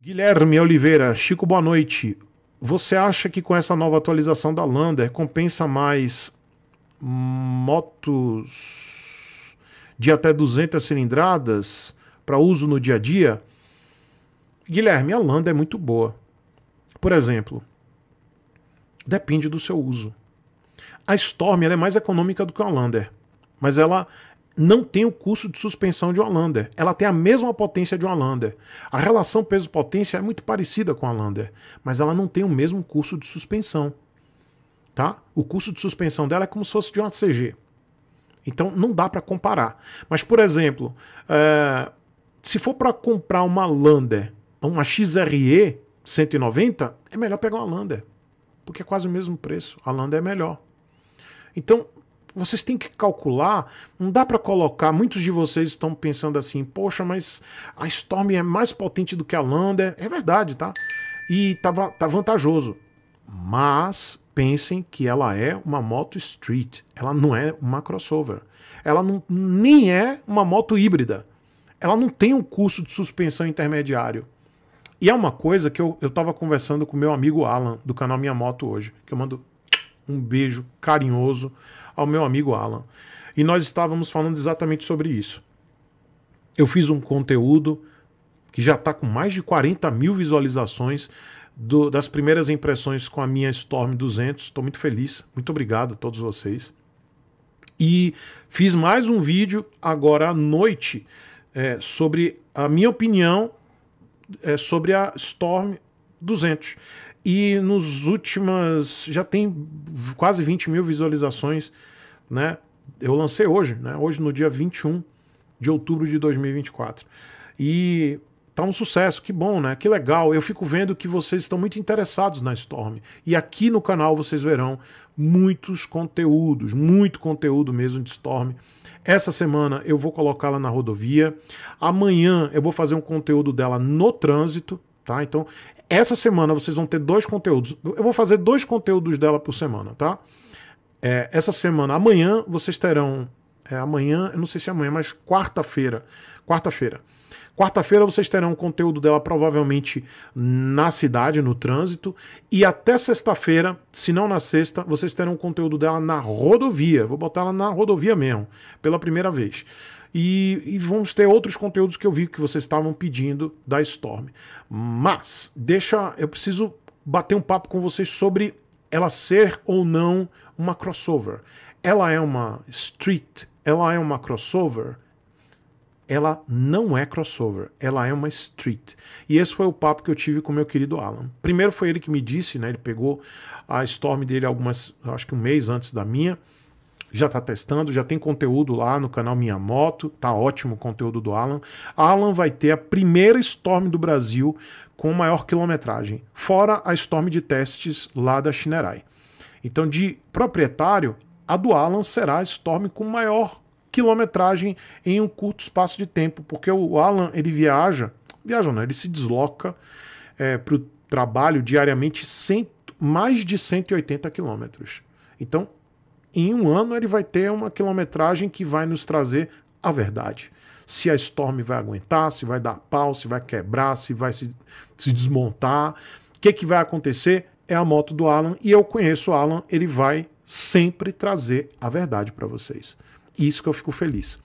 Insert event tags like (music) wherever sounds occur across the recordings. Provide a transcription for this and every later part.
Guilherme Oliveira, Chico, boa noite. Você acha que com essa nova atualização da Lander compensa mais motos de até 200 cilindradas para uso no dia a dia? Guilherme, a Lander é muito boa. Por exemplo, depende do seu uso. A Storm é mais econômica do que a Lander, mas ela não tem o custo de suspensão de uma Lander. Ela tem a mesma potência de uma Lander. A relação peso-potência é muito parecida com a Lander, mas ela não tem o mesmo custo de suspensão. Tá? O custo de suspensão dela é como se fosse de uma CG. Então não dá para comparar. Mas, por exemplo, é... se for para comprar uma Lander, uma XRE 190, é melhor pegar uma Lander, porque é quase o mesmo preço. A Lander é melhor. Então vocês têm que calcular, não dá para colocar. Muitos de vocês estão pensando assim: poxa, mas a Storm é mais potente do que a Lander. É verdade, tá? E tá, tá vantajoso. Mas pensem que ela é uma moto street, ela não é uma crossover. Ela não, nem é uma moto híbrida. Ela não tem um curso de suspensão intermediário. E é uma coisa que eu estava conversando com meu amigo Alan, do canal Minha Moto hoje, que eu mando um beijo carinhoso ao meu amigo Alan. E nós estávamos falando exatamente sobre isso. Eu fiz um conteúdo que já está com mais de 40 mil visualizações do, das primeiras impressões com a minha Storm 200. Estou muito feliz. Muito obrigado a todos vocês. E fiz mais um vídeo agora à noite é, sobre a minha opinião é, sobre a Storm 200. E nos últimas. Já tem quase 20 mil visualizações, né? Eu lancei hoje, né? Hoje, no dia 21 de outubro de 2024. E tá um sucesso, que bom, né? Que legal. Eu fico vendo que vocês estão muito interessados na Storm. E aqui no canal vocês verão muitos conteúdos, muito conteúdo mesmo de Storm. Essa semana eu vou colocá-la na rodovia. Amanhã eu vou fazer um conteúdo dela no trânsito, tá? Então essa semana vocês vão ter dois conteúdos. Eu vou fazer dois conteúdos dela por semana, tá? É, essa semana, amanhã, vocês terão. É, amanhã, eu não sei se é amanhã, mas quarta-feira, quarta-feira. Quarta-feira vocês terão o conteúdo dela provavelmente na cidade, no trânsito. E até sexta-feira, se não na sexta, vocês terão o conteúdo dela na rodovia. Vou botar ela na rodovia mesmo, pela primeira vez. E, e vamos ter outros conteúdos que eu vi que vocês estavam pedindo da Storm. Mas, deixa. Eu preciso bater um papo com vocês sobre ela ser ou não uma crossover. Ela é uma street? Ela é uma crossover? ela não é crossover, ela é uma street. E esse foi o papo que eu tive com meu querido Alan. Primeiro foi ele que me disse, né? Ele pegou a Storm dele algumas, acho que um mês antes da minha. Já está testando, já tem conteúdo lá no canal Minha Moto, tá ótimo o conteúdo do Alan. Alan vai ter a primeira Storm do Brasil com maior quilometragem, fora a Storm de testes lá da Shinerai. Então, de proprietário, a do Alan será a Storm com maior quilometragem em um curto espaço de tempo, porque o Alan ele viaja, viaja não, ele se desloca é, para o trabalho diariamente cento, mais de 180 quilômetros. Então, em um ano ele vai ter uma quilometragem que vai nos trazer a verdade. Se a Storm vai aguentar, se vai dar pau, se vai quebrar, se vai se, se desmontar. O que, que vai acontecer? É a moto do Alan e eu conheço o Alan, ele vai sempre trazer a verdade para vocês. Isso que eu fico feliz.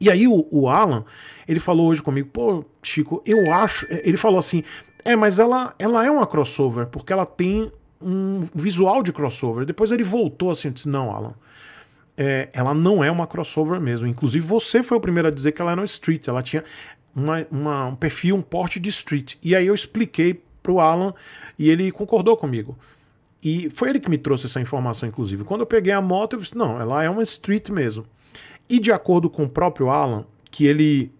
E aí o, o, Alan, ele falou hoje comigo, pô, Chico, eu acho. É, ele falou assim, é, mas ela, ela é uma crossover, porque ela tem um visual de crossover. Depois ele voltou assim, disse, não, Alan. É, ela não é uma crossover mesmo. Inclusive, você foi o primeiro a dizer que ela era uma street. Ela tinha uma, uma, um perfil, um porte de street. E aí eu expliquei pro Alan e ele concordou comigo. E foi ele que me trouxe essa informação, inclusive. Quando eu peguei a moto, eu disse: não, ela é uma street mesmo. E de acordo com o próprio Alan, que ele,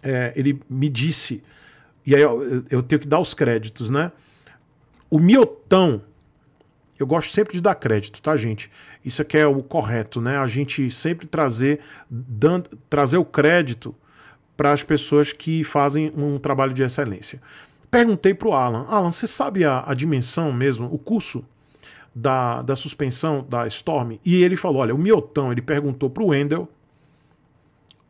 é, ele me disse, e aí eu, eu tenho que dar os créditos, né? O miotão eu gosto sempre de dar crédito, tá, gente? Isso aqui é o correto, né? A gente sempre trazer, dando, trazer o crédito para as pessoas que fazem um trabalho de excelência. Perguntei para o Alan, Alan, você sabe a, a dimensão mesmo, o curso da, da suspensão da Storm, e ele falou: olha, o Miotão ele perguntou para o Wendel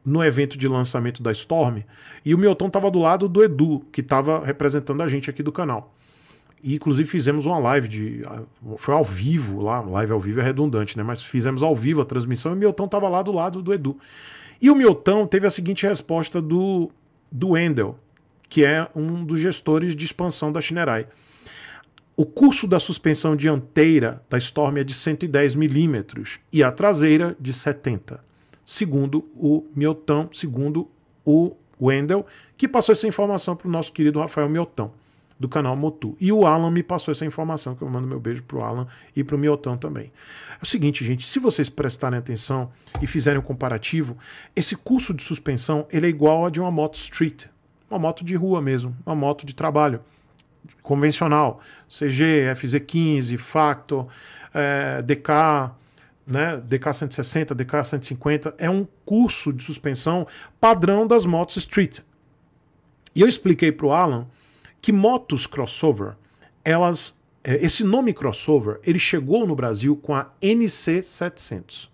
no evento de lançamento da Storm, e o Miotão estava do lado do Edu, que estava representando a gente aqui do canal. E, inclusive fizemos uma live de. Foi ao vivo lá, live ao vivo é redundante, né? Mas fizemos ao vivo a transmissão e o miotão estava lá do lado do Edu. E o miotão teve a seguinte resposta do, do Wendel, que é um dos gestores de expansão da Shinerai. O curso da suspensão dianteira da Storm é de 110 milímetros e a traseira de 70, segundo o Miotão, segundo o Wendel, que passou essa informação para o nosso querido Rafael Miotão do canal Motu. E o Alan me passou essa informação, que eu mando meu beijo para o Alan e para o Miotão também. É o seguinte, gente, se vocês prestarem atenção e fizerem um comparativo, esse curso de suspensão ele é igual a de uma moto street, uma moto de rua mesmo, uma moto de trabalho convencional, CG, FZ15, Facto, é, DK, né, DK160, DK150, é um curso de suspensão padrão das motos street. E eu expliquei para o Alan que motos crossover, elas, é, esse nome crossover, ele chegou no Brasil com a NC700,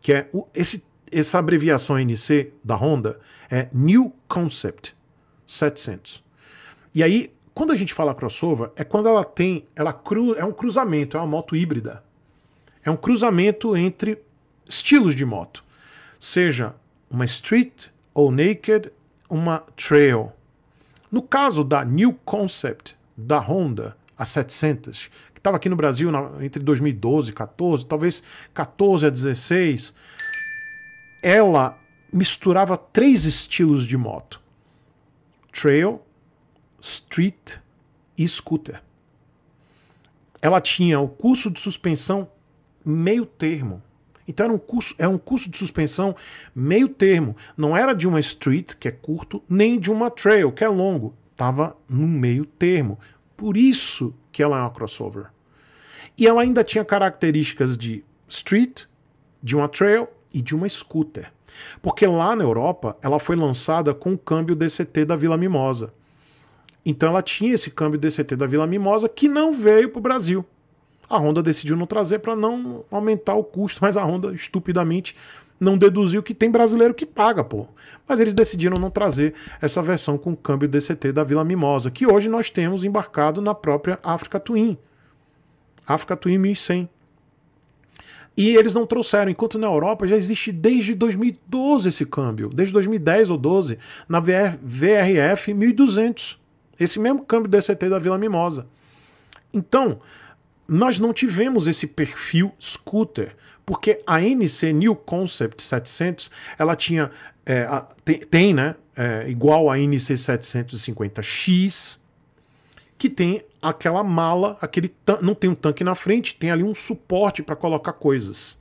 que é o, esse, essa abreviação NC da Honda é New Concept 700. E aí, quando a gente fala crossover, é quando ela tem, ela cru, é um cruzamento, é uma moto híbrida. É um cruzamento entre estilos de moto, seja uma street ou naked, uma trail. No caso da New Concept da Honda, a 700, que estava aqui no Brasil na, entre 2012 e 14, talvez 14 a 16, ela misturava três estilos de moto: trail, street e scooter. Ela tinha o curso de suspensão meio termo. Então era um curso, é um curso de suspensão meio termo. Não era de uma street, que é curto, nem de uma trail, que é longo. Estava no meio termo. Por isso que ela é uma crossover. E ela ainda tinha características de street, de uma trail e de uma scooter. Porque lá na Europa ela foi lançada com o câmbio DCT da Vila Mimosa. Então ela tinha esse câmbio DCT da Vila Mimosa que não veio para o Brasil. A Honda decidiu não trazer para não aumentar o custo, (laughs) mas a Honda estupidamente não deduziu que tem brasileiro que paga, pô. Mas eles decidiram não trazer essa versão com câmbio DCT da Vila Mimosa, que hoje nós temos embarcado na própria Africa Twin. Africa Twin 1100. E eles não trouxeram, enquanto na Europa já existe desde 2012 esse câmbio, desde 2010 ou 12, na VRF 1200. Esse mesmo câmbio DCT da Vila Mimosa. Então, nós não tivemos esse perfil scooter, porque a NC New Concept 700, ela tinha, é, a, tem, tem, né, é, igual a NC 750X, que tem aquela mala, aquele não tem um tanque na frente, tem ali um suporte para colocar coisas,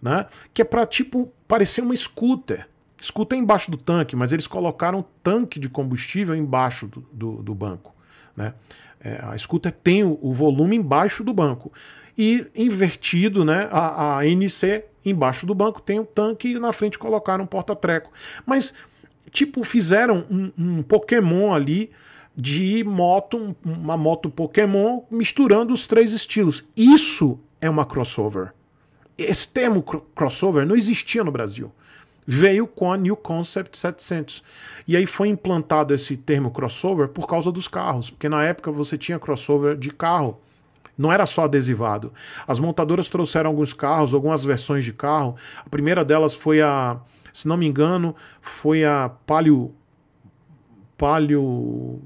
né? Que é para tipo parecer uma scooter escuta embaixo do tanque, mas eles colocaram tanque de combustível embaixo do, do, do banco. Né? É, a escuta tem o, o, volume embaixo do banco. E invertido, né, a, a NC embaixo do banco tem o tanque e na frente colocaram um porta-treco. Mas, tipo, fizeram um, um Pokémon ali de moto, uma moto Pokémon, misturando os três estilos. Isso é uma crossover. Esse termo crossover não existia no Brasil veio com a New Concept 700. E aí foi implantado esse termo crossover por causa dos carros, porque na época você tinha crossover de carro não era só adesivado. As montadoras trouxeram alguns carros, algumas versões de carro. A primeira delas foi a, se não me engano, foi a Palio Palio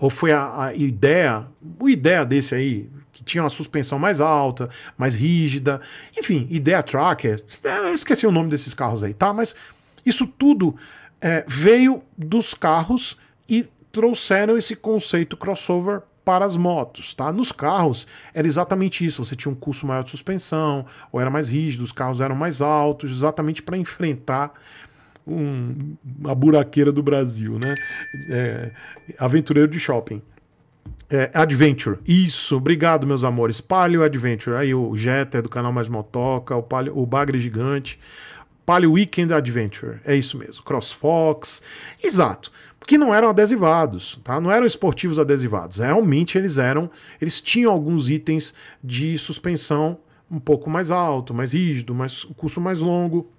ou foi a, a ideia, o ideia desse aí, tinha uma suspensão mais alta, mais rígida. Enfim, Idea Tracker, é, eu esqueci o nome desses carros aí, tá? Mas isso tudo é, veio dos carros e trouxeram esse conceito crossover para as motos, tá? Nos carros era exatamente isso, você tinha um custo maior de suspensão, ou era mais rígido, os carros eram mais altos, exatamente para enfrentar um, a buraqueira do Brasil, né? É, aventureiro de shopping. É, Adventure. Isso, obrigado, meus amores. Palio Adventure. Aí o Jeter é do canal Mais Motoca, o, Palio, o Bagre Gigante. Palio Weekend Adventure. É isso mesmo. CrossFox. Exato. Que não eram adesivados, tá? Não eram esportivos adesivados. Realmente eles eram. Eles tinham alguns itens de suspensão um pouco mais alto, mais rígido, mais, curso mais longo.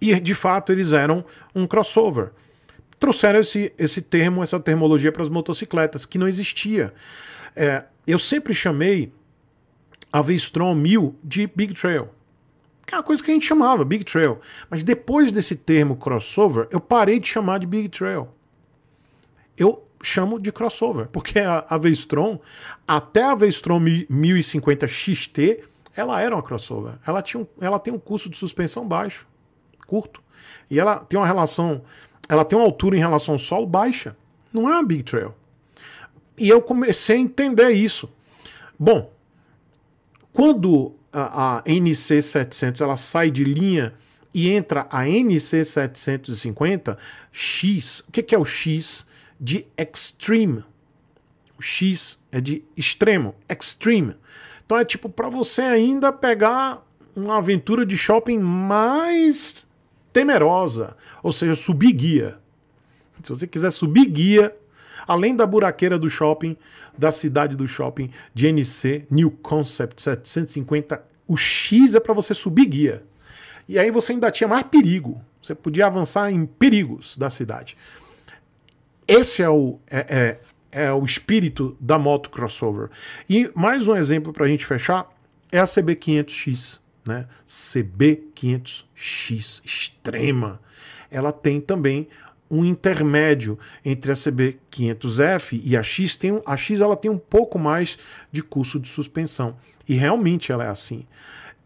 E de fato eles eram um crossover trouxeram esse, esse termo, essa termologia para as motocicletas, que não existia. É, eu sempre chamei a V-Strom 1000 de Big Trail. Que é uma coisa que a gente chamava, Big Trail. Mas depois desse termo crossover, eu parei de chamar de Big Trail. Eu chamo de crossover, porque a, a V-Strom, até a V-Strom 1050 XT, ela era uma crossover. Ela, tinha um, ela tem um custo de suspensão baixo, curto. E ela tem uma relação ela tem uma altura em relação ao solo baixa. Não é uma Big Trail. E eu comecei a entender isso. Bom, quando a, a NC700 ela sai de linha e entra a NC750 X, o que, que é o X? De Extreme. O X é de extremo, Extreme. Então é tipo para você ainda pegar uma aventura de shopping mais temerosa, ou seja, subir guia. Se você quiser subir guia, além da buraqueira do shopping, da cidade do shopping de NC, New Concept 750, o X é para você subir guia. E aí você ainda tinha mais perigo. Você podia avançar em perigos da cidade. Esse é o, é, é, é o espírito da moto crossover. E mais um exemplo para a gente fechar é a CB500X né, CB500X extrema, ela tem também um intermédio entre a CB500F e a X. Tem um, a X ela tem um pouco mais de curso de suspensão e realmente ela é assim.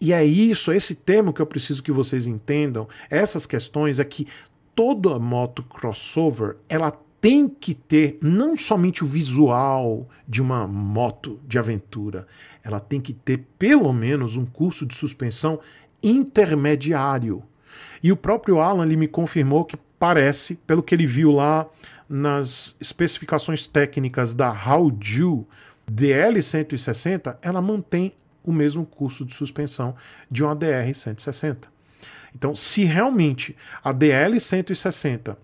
E é isso, é esse termo que eu preciso que vocês entendam. Essas questões é que toda moto crossover ela tem que ter não somente o visual de uma moto de aventura, ela tem que ter pelo menos um curso de suspensão intermediário. E o próprio Alan ele me confirmou que parece, pelo que ele viu lá nas especificações técnicas da Howju DL160, ela mantém o mesmo curso de suspensão de uma DR160. Então, se realmente a DL160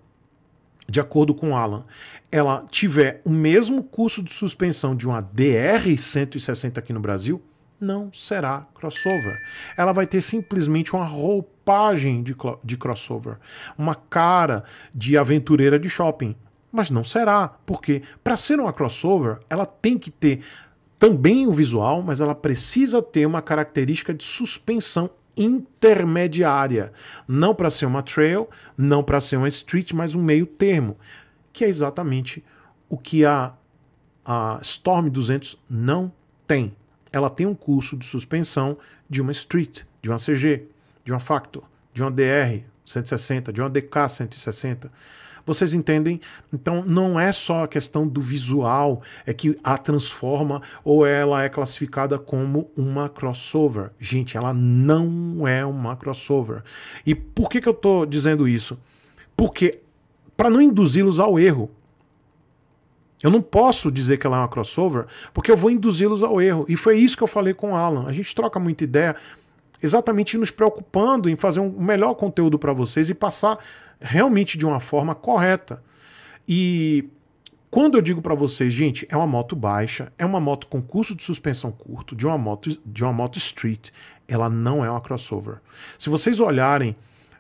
de acordo com Alan, ela tiver o mesmo custo de suspensão de uma DR-160 aqui no Brasil, não será crossover. Ela vai ter simplesmente uma roupagem de, de crossover, uma cara de aventureira de shopping. Mas não será, porque para ser uma crossover, ela tem que ter também o visual, mas ela precisa ter uma característica de suspensão intermediária, não para ser uma trail, não para ser uma street, mas um meio termo, que é exatamente o que a, a Storm 200 não tem. Ela tem um curso de suspensão de uma street, de uma CG, de uma Factor, de uma DR 160, de uma DK 160. Vocês entendem? Então não é só a questão do visual é que a transforma ou ela é classificada como uma crossover. Gente, ela não é uma crossover. E por que, que eu estou dizendo isso? Porque para não induzi-los ao erro, eu não posso dizer que ela é uma crossover, porque eu vou induzi-los ao erro. E foi isso que eu falei com o Alan. A gente troca muita ideia, exatamente nos preocupando em fazer um melhor conteúdo para vocês e passar realmente de uma forma correta. E quando eu digo para vocês, gente, é uma moto baixa, é uma moto com curso de suspensão curto, de uma moto de uma moto street, ela não é uma crossover. Se vocês olharem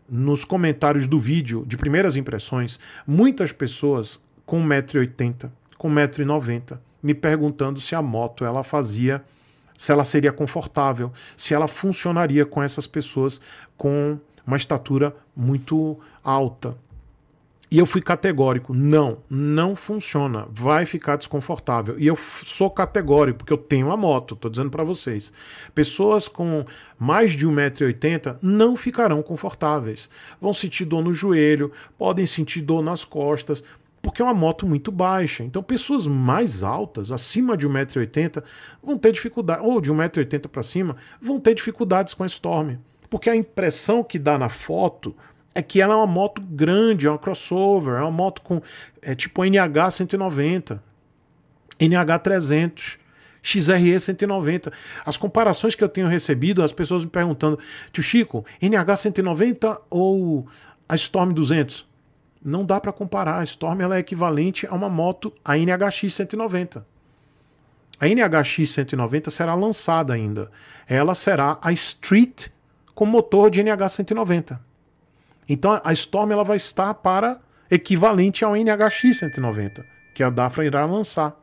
nos comentários do vídeo de primeiras impressões, muitas pessoas com 1,80m, com 1,90m, me perguntando se a moto ela fazia, se ela seria confortável, se ela funcionaria com essas pessoas com uma estatura muito alta. E eu fui categórico, não, não funciona, vai ficar desconfortável. E eu sou categórico, porque eu tenho a moto, estou dizendo para vocês. Pessoas com mais de 1,80m não ficarão confortáveis. Vão sentir dor no joelho, podem sentir dor nas costas, porque é uma moto muito baixa. Então, pessoas mais altas, acima de 1,80m, vão ter dificuldade, ou de 1,80m para cima, vão ter dificuldades com a Storm. Porque a impressão que dá na foto é que ela é uma moto grande, é uma crossover, é uma moto com é tipo NH 190, NH 300, XRE 190. As comparações que eu tenho recebido, as pessoas me perguntando: "Tio Chico, NH 190 ou a Storm 200?" Não dá para comparar. A Storm ela é equivalente a uma moto a NHX 190. A NHX 190 será lançada ainda. Ela será a Street com motor de NH 190. Então a Storm ela vai estar para equivalente ao NHX 190, que a Dafra irá lançar.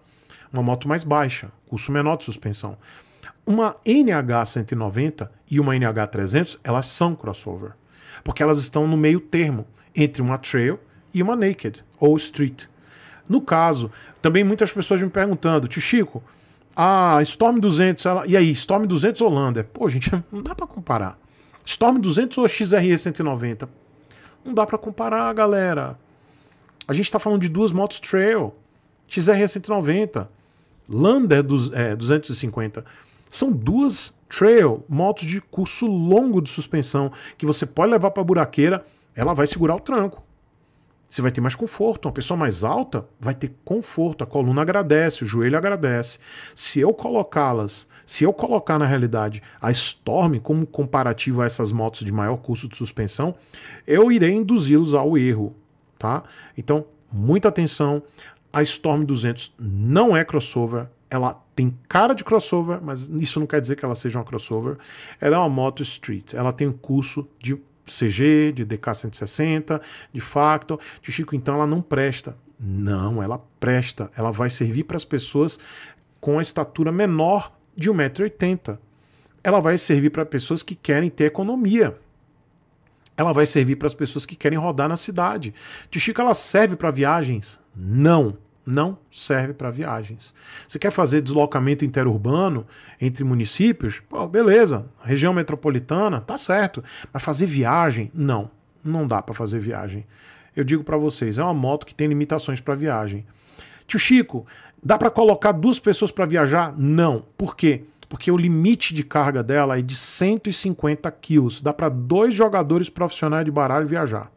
Uma moto mais baixa, custo menor de suspensão. Uma NH 190 e uma NH 300, elas são crossover, porque elas estão no meio termo entre uma trail e uma naked ou street. No caso, também muitas pessoas me perguntando, tio Chico, a Storm 200, ela... e aí, Storm 200 ou Lander? Pô, gente, (laughs) não dá para comparar. Storm 200 ou XRE 190? Não dá para comparar, galera. A gente está falando de duas motos trail, XR 190, Lander dos, 250. É, São duas trail, motos de curso longo de suspensão que você pode levar para buraqueira, ela vai segurar o tranco. Você vai ter mais conforto. Uma pessoa mais alta vai ter conforto. A coluna agradece, o joelho agradece. Se eu colocá-las, se eu colocar na realidade a Storm como comparativo a essas motos de maior custo de suspensão, eu irei induzi-los ao erro, tá? Então, muita atenção. A Storm 200 não é crossover, ela tem cara de crossover, mas isso não quer dizer que ela seja uma crossover. Ela é uma moto street. Ela tem um custo de CG, de DK160, de facto, De Chico, então ela não presta. Não, ela presta. Ela vai servir para as pessoas com a estatura menor de 1,80m. Ela vai servir para pessoas que querem ter economia. Ela vai servir para as pessoas que querem rodar na cidade. Tio Chico, ela serve para viagens? Não não serve para viagens. Você quer fazer deslocamento interurbano entre municípios? Pô, beleza, região metropolitana, tá certo. Mas fazer viagem? Não, não dá para fazer viagem. Eu digo para vocês, é uma moto que tem limitações para viagem. Tio Chico, dá para colocar duas pessoas para viajar? Não. Por quê? Porque o limite de carga dela é de 150 quilos. Dá para dois jogadores profissionais de baralho viajar.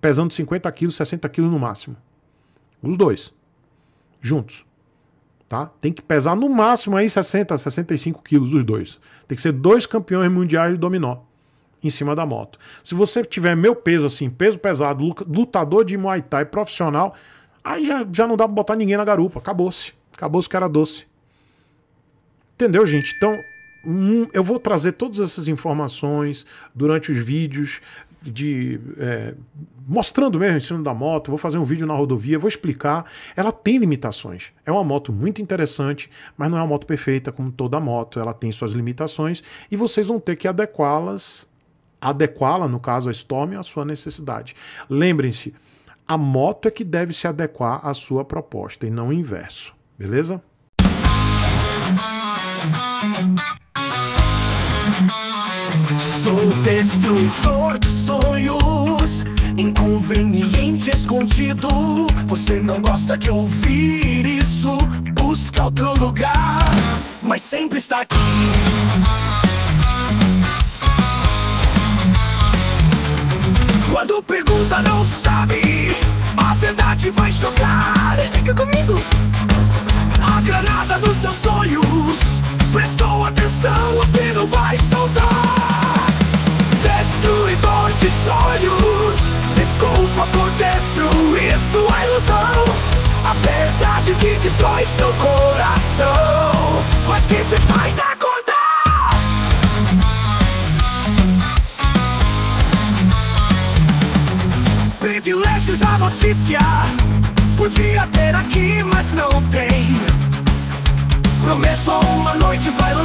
Pesando 50 quilos, 60 quilos no máximo. Os dois. Juntos. Tá? Tem que pesar no máximo aí 60, 65 quilos os dois. Tem que ser dois campeões mundiais de dominó em cima da moto. Se você tiver meu peso assim, peso pesado, lutador de Muay Thai profissional, aí já, já não dá pra botar ninguém na garupa. Acabou-se. Acabou-se que era doce. Entendeu, gente? Então, eu vou trazer todas essas informações durante os vídeos de é, mostrando mesmo em cima da moto, vou fazer um vídeo na rodovia, vou explicar. Ela tem limitações. É uma moto muito interessante, mas não é uma moto perfeita como toda moto. Ela tem suas limitações e vocês vão ter que adequá-las, adequá-la no caso a Storm à sua necessidade. Lembrem-se, a moto é que deve se adequar à sua proposta e não o inverso, beleza? Sou destrutor sonhos Inconveniente escondido Você não gosta de ouvir isso Busca outro lugar Mas sempre está aqui Quando pergunta não sabe A verdade vai chocar Fica comigo A granada dos seus sonhos Prestou atenção, o pino vai soltar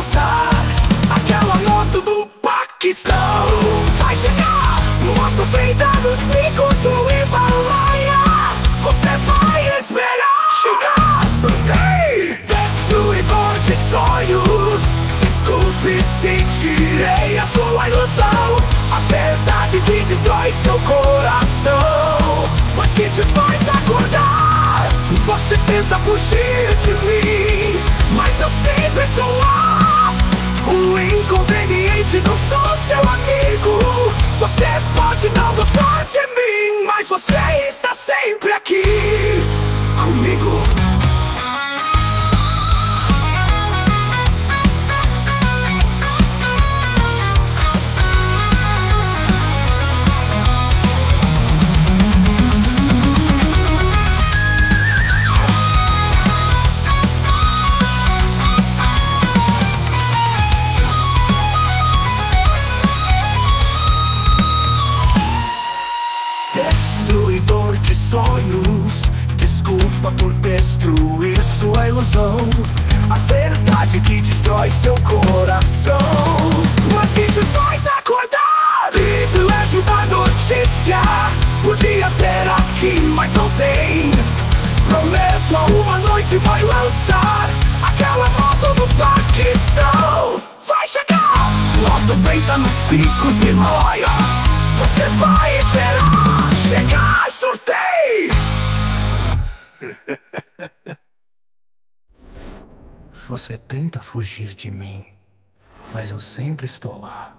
dançar Aquela nota do Paquistão Vai chegar no feita dos picos do Himalaia Você vai esperar chegar Sontei Destruidor de sonhos Desculpe se tirei a sua ilusão A verdade que destrói seu coração Mas que te faz acordar Você tenta fugir de mim mas eu sempre estou lá. O inconveniente não sou seu amigo Você pode não gostar de mim Mas você está sempre aqui Comigo foto feita nos picos de Himalaia Você vai esperar chegar sorteio (laughs) Você tenta fugir de mim Mas eu sempre estou lá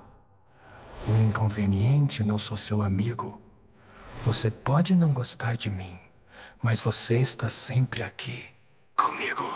O inconveniente não sou seu amigo Você pode não gostar de mim Mas você está sempre aqui Comigo